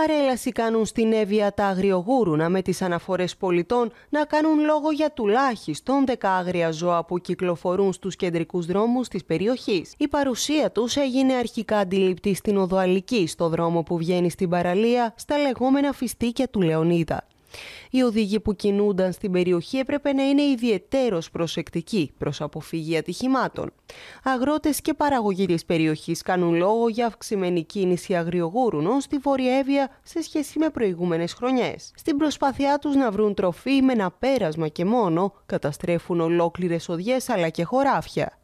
Παρέλαση κάνουν στην Εύβοια τα αγριογούρουνα με τις αναφορές πολιτών να κάνουν λόγο για τουλάχιστον 10 άγρια ζώα που κυκλοφορούν στους κεντρικούς δρόμους της περιοχής. Η παρουσία τους έγινε αρχικά αντιληπτή στην Οδοαλική, στο δρόμο που βγαίνει στην παραλία, στα λεγόμενα φιστίκια του Λεωνίδα. Οι οδηγοί που κινούνταν στην περιοχή έπρεπε να είναι ιδιαιτέρως προσεκτικοί προς αποφυγή ατυχημάτων. Αγρότες και παραγωγοί της περιοχής κάνουν λόγο για αυξημένη κίνηση αγριογούρουνων στη Βόρεια σε σχέση με προηγούμενες χρονιές. Στην προσπάθειά τους να βρουν τροφή με ένα πέρασμα και μόνο, καταστρέφουν ολόκληρες οδιές αλλά και χωράφια.